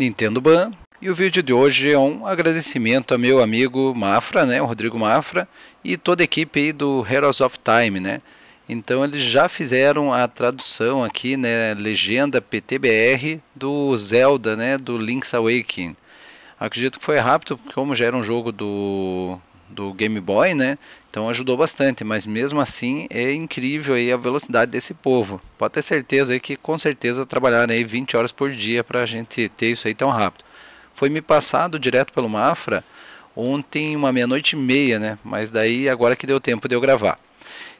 Nintendo Ban. E o vídeo de hoje é um agradecimento a meu amigo Mafra, né, o Rodrigo Mafra, e toda a equipe do Heroes of Time, né? Então eles já fizeram a tradução aqui, né, legenda PTBR do Zelda, né, do Link's Awakening. Acredito que foi rápido, como já era um jogo do, do Game Boy, né? Então ajudou bastante, mas mesmo assim é incrível aí a velocidade desse povo. Pode ter certeza aí que com certeza trabalharam aí 20 horas por dia para a gente ter isso aí tão rápido. Foi me passado direto pelo Mafra ontem uma meia-noite e meia, né? Mas daí agora que deu tempo de eu gravar.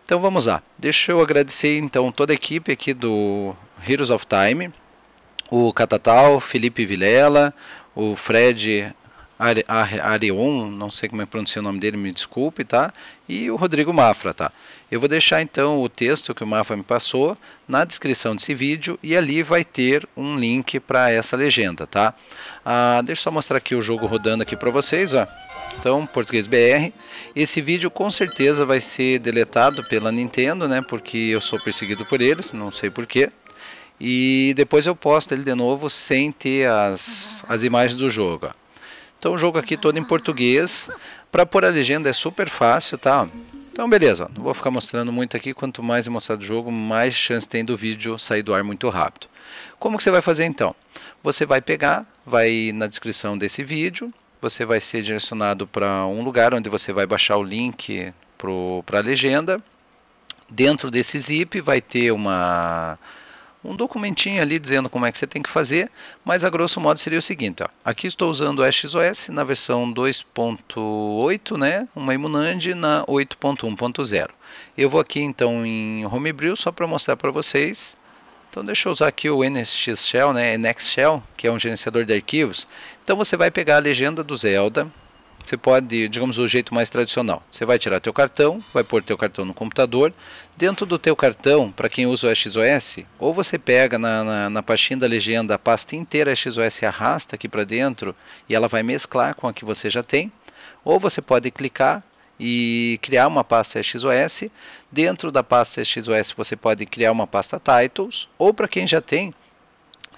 Então vamos lá. Deixa eu agradecer então toda a equipe aqui do Heroes of Time, o Catatal, Felipe Vilela, o Fred Are, Areon, não sei como é que pronuncia o nome dele, me desculpe, tá? E o Rodrigo Mafra, tá? Eu vou deixar então o texto que o Mafra me passou na descrição desse vídeo e ali vai ter um link para essa legenda, tá? Ah, deixa eu só mostrar aqui o jogo rodando aqui para vocês, ó. Então, Português BR. Esse vídeo com certeza vai ser deletado pela Nintendo, né? Porque eu sou perseguido por eles, não sei porquê. E depois eu posto ele de novo sem ter as, as imagens do jogo. Ó. Então o jogo aqui todo em português. Para pôr a legenda é super fácil, tá? Então beleza, não vou ficar mostrando muito aqui, quanto mais eu mostrar do jogo, mais chance tem do vídeo sair do ar muito rápido. Como que você vai fazer então? Você vai pegar, vai na descrição desse vídeo, você vai ser direcionado para um lugar onde você vai baixar o link para a legenda. Dentro desse zip vai ter uma um documentinho ali dizendo como é que você tem que fazer, mas a grosso modo seria o seguinte, ó. aqui estou usando o XOS na versão 2.8, né, uma Imunand na 8.1.0. Eu vou aqui então em Homebrew só para mostrar para vocês. Então deixa eu usar aqui o NX Shell, né, NX Shell, que é um gerenciador de arquivos. Então você vai pegar a legenda do Zelda, você pode, digamos, o jeito mais tradicional. Você vai tirar teu cartão, vai pôr teu cartão no computador. Dentro do teu cartão, para quem usa o XOS, ou você pega na, na, na pastinha da legenda a pasta inteira XOS e arrasta aqui para dentro e ela vai mesclar com a que você já tem. Ou você pode clicar e criar uma pasta XOS. Dentro da pasta XOS você pode criar uma pasta Titles, ou para quem já tem,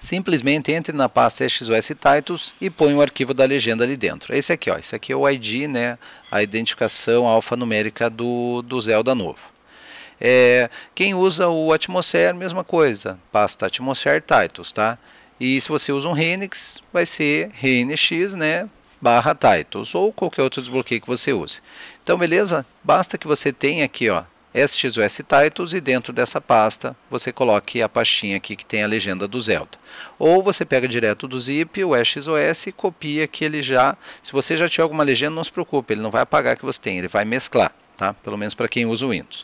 simplesmente entre na pasta XOS Titles e põe o arquivo da legenda ali dentro. É esse aqui, ó, esse aqui é o ID, né, a identificação alfanumérica do, do Zelda novo. É, quem usa o Atmosphere, mesma coisa, pasta Atmosphere Titles, tá? E se você usa um Renix, vai ser RenX, né, barra Titles, ou qualquer outro desbloqueio que você use. Então, beleza? Basta que você tenha aqui, ó, SxOS Titles e dentro dessa pasta você coloque a pastinha aqui que tem a legenda do Zelda. Ou você pega direto do zip o SXOS e copia que ele já, se você já tiver alguma legenda, não se preocupe, ele não vai apagar que você tem, ele vai mesclar, tá? Pelo menos para quem usa o Windows.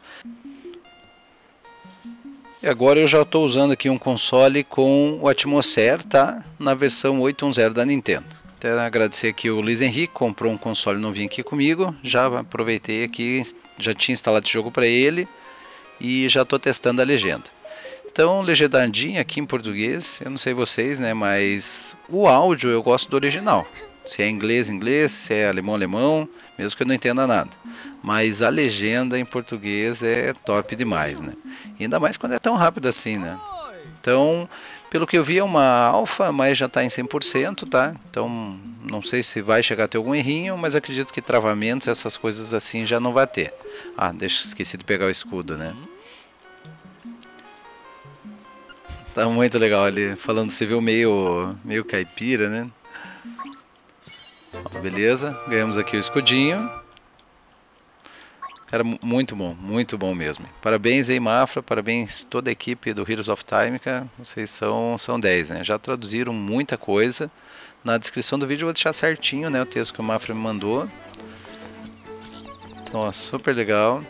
E agora eu já estou usando aqui um console com o Atmosfer tá? Na versão 8.1.0 da Nintendo. Até agradecer aqui o Luiz Henrique, comprou um console novinho aqui comigo. Já aproveitei aqui, já tinha instalado o jogo para ele e já estou testando a legenda. Então, legendadinha aqui em português, eu não sei vocês, né, mas o áudio eu gosto do original. Se é inglês, inglês, se é alemão, alemão, mesmo que eu não entenda nada. Mas a legenda em português é top demais, né? Ainda mais quando é tão rápido assim, né? Então, pelo que eu vi é uma alfa, mas já está em 100%, tá? Então não sei se vai chegar a ter algum errinho, mas acredito que travamentos, essas coisas assim já não vai ter. Ah, deixa, esqueci de pegar o escudo, né? Tá muito legal ali, falando civil meio, meio caipira, né? Ó, beleza, ganhamos aqui o escudinho. Era muito bom, muito bom mesmo. Parabéns aí, Mafra, parabéns toda a equipe do Heroes of Time, cara. Vocês são, são 10, né? Já traduziram muita coisa. Na descrição do vídeo eu vou deixar certinho né, o texto que o Mafra me mandou. Então, ó, super legal.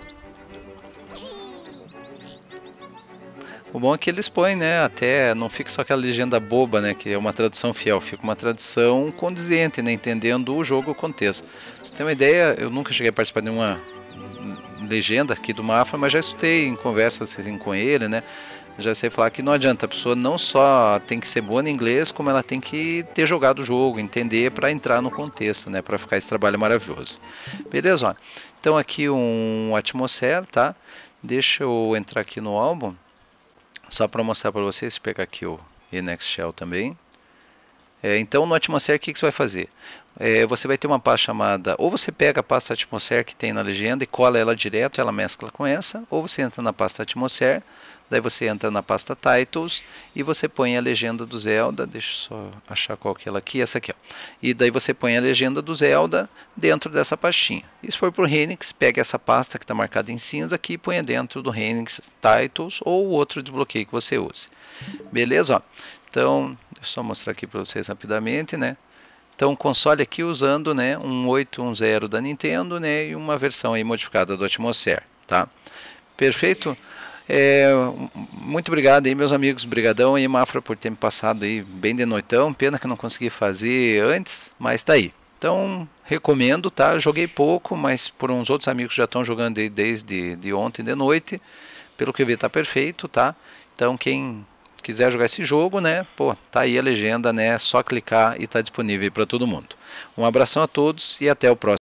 O bom é que eles põem, né? Até não fica só aquela legenda boba, né? Que é uma tradução fiel, fica uma tradução condizente, né? Entendendo o jogo, o contexto. você tem uma ideia, eu nunca cheguei a participar de uma legenda aqui do Mafra, mas já escutei em conversas assim, com ele, né? Já sei falar que não adianta, a pessoa não só tem que ser boa no inglês, como ela tem que ter jogado o jogo, entender para entrar no contexto, né? Para ficar esse trabalho maravilhoso. Beleza, ó. Então aqui um Atmosphere, tá? Deixa eu entrar aqui no álbum, só para mostrar para vocês, pegar aqui o Shell também. É, então no Atmosfera o que, que você vai fazer? É, você vai ter uma pasta chamada, ou você pega a pasta Atmosfera que tem na legenda e cola ela direto, ela mescla com essa, ou você entra na pasta Atmosfera, daí você entra na pasta Titles e você põe a legenda do Zelda, deixa eu só achar qual que é ela aqui, essa aqui, ó. e daí você põe a legenda do Zelda dentro dessa pastinha. E se for para o Renix, pega essa pasta que está marcada em cinza aqui e põe dentro do Renix Titles ou outro desbloqueio que você use. Beleza? Ó. Então, deixa eu só mostrar aqui para vocês rapidamente, né? Então, o console aqui usando, né, um 810 da Nintendo, né, e uma versão aí modificada do Atmosphere, tá? Perfeito? É, muito obrigado aí, meus amigos. Brigadão aí, Mafra, por ter me passado aí bem de noitão. Pena que eu não consegui fazer antes, mas tá aí. Então, recomendo, tá? Joguei pouco, mas por uns outros amigos já estão jogando desde de ontem de noite. Pelo que eu vi, tá perfeito, tá? Então, quem quiser jogar esse jogo, né? Pô, tá aí a legenda, né? só clicar e tá disponível para todo mundo. Um abração a todos e até o próximo